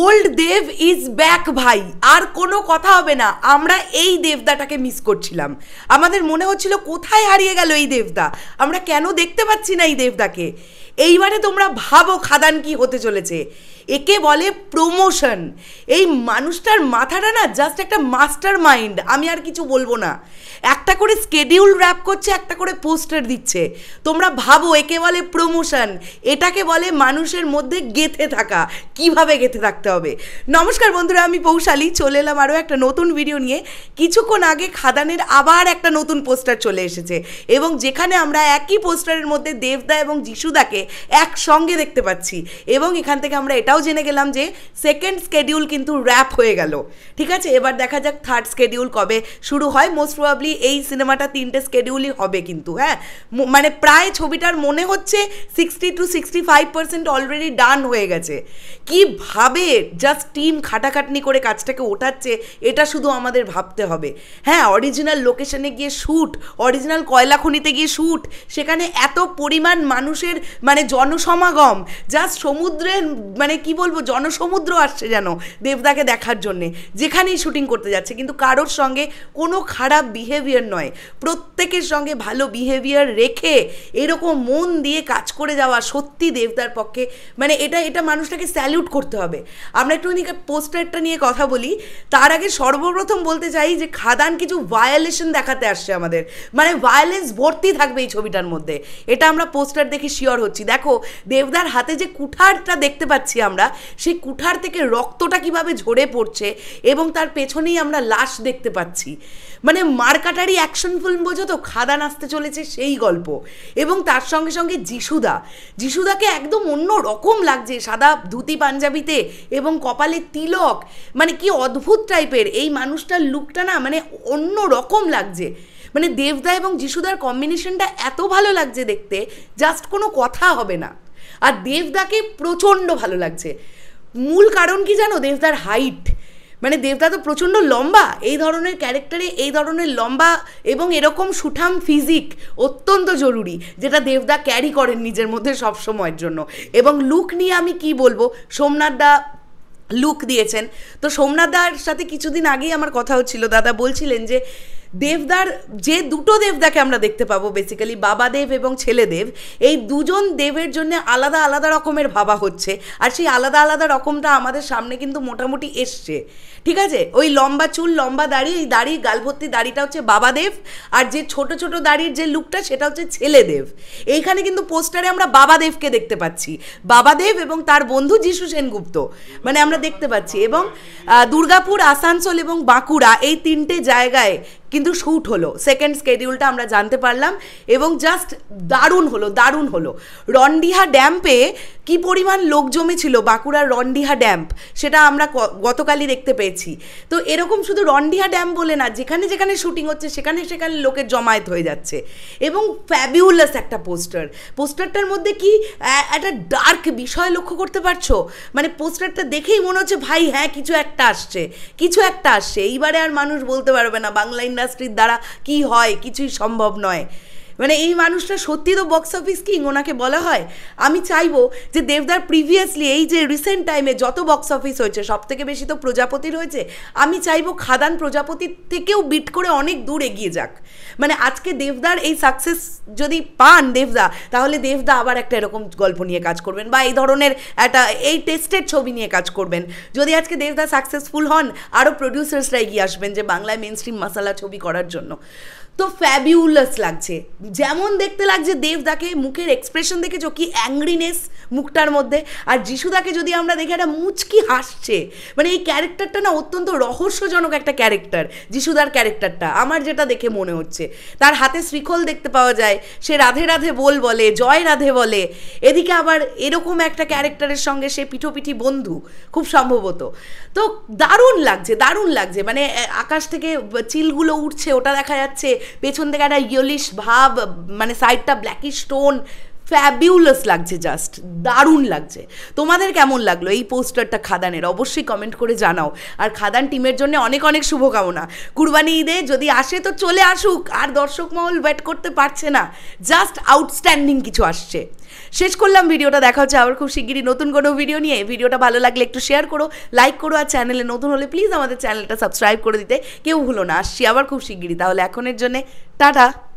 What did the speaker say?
old Dev is back ভাই আর কোনো কথা হবে না আমরা এই দেবদাটাকে মিস করছিলাম আমাদের মনে হচ্ছিল কোথায় হারিয়ে গেল এই দেবদা আমরা কেন দেখতে পাচ্ছি না এই দেবদাকে এইবারে তোমরা ভাবো খাদান কি হতে চলেছে একে বলে প্রমোশন এই মানুষটার মাথাটা না জাস্ট একটা মাস্টার মাইন্ড আমি আর কিছু বলবো না একটা করে স্কেডিউল র্যাপ করছে একটা করে পোস্টার দিচ্ছে তোমরা ভাবো একে বলে প্রমোশন এটাকে বলে মানুষের মধ্যে গেথে থাকা কিভাবে গেথে থাকতে হবে নমস্কার বন্ধুরা আমি পৌশালী চলে এলাম আরও একটা নতুন ভিডিও নিয়ে কিছুক্ষণ আগে খাদানের আবার একটা নতুন পোস্টার চলে এসেছে এবং যেখানে আমরা একই পোস্টারের মধ্যে দেবদা এবং যিশুদাকে একসঙ্গে দেখতে পাচ্ছি এবং এখান থেকে আমরা এটাও জেনে গেলাম যে সেকেন্ড স্কেডিউল কিন্তু র্যাপ হয়ে গেল ঠিক আছে এবার দেখা যাক থার্ড স্কেডিউল কবে শুরু হয় মোস্ট প্রবাবলি এই সিনেমাটা তিনটে স্কেডিউলই হবে কিন্তু হ্যাঁ মানে প্রায় ছবিটার মনে হচ্ছে sixty two sixty five percent already done হয়ে গেছে কীভাবে জাস্ট টিম খাটাখাটনি করে কাজটাকে ওঠাচ্ছে এটা শুধু আমাদের ভাবতে হবে হ্যাঁ অরিজিনাল লোকেশনে গিয়ে শ্যুট অরিজিনাল কয়লা খনিতে গিয়ে শ্যুট সেখানে এত পরিমাণ মানুষের মানে জনসমাগম জাস্ট সমুদ্রের মানে কি বলবো জনসমুদ্র আসছে যেন দেবদাকে দেখার জন্যে যেখানেই শুটিং করতে যাচ্ছে কিন্তু কারোর সঙ্গে কোনো খারাপ বিহেভিয়ার নয় প্রত্যেকের সঙ্গে ভালো বিহেভিয়ার রেখে এরকম মন দিয়ে কাজ করে যাওয়া সত্যি দেবদার পক্ষে মানে এটা এটা মানুষটাকে স্যালিউট করতে হবে আমরা একটুখানি পোস্টারটা নিয়ে কথা বলি তার আগে সর্বপ্রথম বলতে চাই যে খাদান কিছু ভায়োলেশন দেখাতে আসছে আমাদের মানে ভায়োলেন্স ভর্তি থাকবে এই ছবিটার মধ্যে এটা আমরা পোস্টার দেখে শিওর হচ্ছি করছি দেখো দেবদার হাতে যে কুঠারটা দেখতে পাচ্ছি আমরা সেই কুঠার থেকে রক্তটা কিভাবে ঝরে পড়ছে এবং তার পেছনেই আমরা লাশ দেখতে পাচ্ছি মানে মারকাটারি অ্যাকশন ফিল্ম বোঝো তো খাদান আসতে চলেছে সেই গল্প এবং তার সঙ্গে সঙ্গে যিশুদা যিশুদাকে একদম অন্য রকম লাগছে সাদা ধুতি পাঞ্জাবিতে এবং কপালে তিলক মানে কি অদ্ভুত টাইপের এই মানুষটার লুকটা না মানে অন্য রকম লাগছে মানে দেবদা এবং যিশুদার কম্বিনেশনটা এত ভালো লাগছে দেখতে জাস্ট কোনো কথা হবে না আর দেবদাকে প্রচণ্ড ভালো লাগছে মূল কারণ কি জানো দেবদার হাইট মানে দেবদা তো প্রচণ্ড লম্বা এই ধরনের ক্যারেক্টারে এই ধরনের লম্বা এবং এরকম সুঠাম ফিজিক অত্যন্ত জরুরি যেটা দেবদা ক্যারি করেন নিজের মধ্যে সব সময়ের জন্য এবং লুক নিয়ে আমি কি বলবো সোমনাথ দা লুক দিয়েছেন তো সোমনাথ দার সাথে কিছুদিন আগেই আমার কথা হচ্ছিল দাদা বলছিলেন যে দেবদার যে দুটো দেবদাকে আমরা দেখতে পাবো বেসিক্যালি বাবা দেব এবং ছেলে দেব এই দুজন দেবের জন্য আলাদা আলাদা রকমের ভাবা হচ্ছে আর সেই আলাদা আলাদা রকমটা আমাদের সামনে কিন্তু মোটামুটি এসছে ঠিক আছে ওই লম্বা চুল লম্বা দাড়ি এই দাড়ি গালভর্তি দাড়িটা হচ্ছে বাবা দেব আর যে ছোট ছোট দাড়ির যে লুকটা সেটা হচ্ছে ছেলে দেব এইখানে কিন্তু পোস্টারে আমরা বাবা দেবকে দেখতে পাচ্ছি বাবা দেব এবং তার বন্ধু যিশু সেনগুপ্ত মানে আমরা দেখতে পাচ্ছি এবং দুর্গাপুর আসানসোল এবং বাঁকুড়া এই তিনটে জায়গায় কিন্তু শ্যুট হলো সেকেন্ড স্কেডিউলটা আমরা জানতে পারলাম এবং জাস্ট দারুণ হলো দারুণ হলো রন্ডিহা ড্যাম্পে কি পরিমাণ লোক জমেছিল বাঁকুড়ার রন্ডিহা ড্যাম্প সেটা আমরা গতকালই দেখতে পেয়েছি তো এরকম শুধু রন্ডিহা ড্যাম বলে না যেখানে যেখানে শুটিং হচ্ছে সেখানে সেখানে লোকের জমায়েত হয়ে যাচ্ছে এবং ফ্যাবিউলাস একটা পোস্টার পোস্টারটার মধ্যে কি একটা ডার্ক বিষয় লক্ষ্য করতে পারছো মানে পোস্টারটা দেখেই মনে হচ্ছে ভাই হ্যাঁ কিছু একটা আসছে কিছু একটা আসছে এইবারে আর মানুষ বলতে পারবে না বাংলা ইন্ডাস্ট্রির দ্বারা কি হয় কিছুই সম্ভব নয় মানে এই মানুষটা সত্যি তো বক্স অফিস কিং ওনাকে বলা হয় আমি চাইবো যে দেবদার প্রিভিয়াসলি এই যে রিসেন্ট টাইমে যত বক্স অফিস হয়েছে সব থেকে বেশি তো প্রজাপতির হয়েছে আমি চাইবো খাদান প্রজাপতির থেকেও বিট করে অনেক দূর এগিয়ে যাক মানে আজকে দেবদার এই সাকসেস যদি পান দেবদা তাহলে দেবদা আবার একটা এরকম গল্প নিয়ে কাজ করবেন বা এই ধরনের একটা এই টেস্টেড ছবি নিয়ে কাজ করবেন যদি আজকে দেবদা সাকসেসফুল হন আরও প্রডিউসার্সরা এগিয়ে আসবেন যে বাংলায় মেন স্ট্রিম মশালা ছবি করার জন্য তো ফ্যাবিউলাস লাগছে যেমন দেখতে লাগছে দেবদাকে মুখের এক্সপ্রেশন দেখেছো কি অ্যাংরিনেস মুখটার মধ্যে আর যিশুদাকে যদি আমরা দেখি একটা মুচকি হাসছে মানে এই ক্যারেক্টারটা না অত্যন্ত রহস্যজনক একটা ক্যারেক্টার যিশুদার ক্যারেক্টারটা আমার যেটা দেখে মনে হচ্ছে তার হাতে শ্রীখল দেখতে পাওয়া যায় সে রাধে রাধে বল বলে জয় রাধে বলে এদিকে আবার এরকম একটা ক্যারেক্টারের সঙ্গে সে পিঠোপিঠি বন্ধু খুব সম্ভবত তো দারুণ লাগছে দারুণ লাগছে মানে আকাশ থেকে চিলগুলো উঠছে ওটা দেখা যাচ্ছে পেছন থেকে একটা ইয়েলিশ ভাব মানে সাইডটা ব্ল্যাকিশ স্টোন ফ্যাবিউলাস লাগছে জাস্ট দারুণ লাগছে তোমাদের কেমন লাগলো এই পোস্টারটা খাদানের অবশ্যই কমেন্ট করে জানাও আর খাদান টিমের জন্য অনেক অনেক শুভকামনা কুরবানি ঈদে যদি আসে তো চলে আসুক আর দর্শক মহল ওয়েট করতে পারছে না জাস্ট আউটস্ট্যান্ডিং কিছু আসছে শেষ করলাম ভিডিওটা দেখা হচ্ছে আবার খুব শিগগিরই নতুন কোনো ভিডিও নিয়ে ভিডিওটা ভালো লাগলে একটু শেয়ার করো লাইক করো আর চ্যানেলে নতুন হলে প্লিজ আমাদের চ্যানেলটা সাবস্ক্রাইব করে দিতে কেউ ভুলো না আসছি আবার খুব শিগগিরই তাহলে এখনের জন্যে টাটা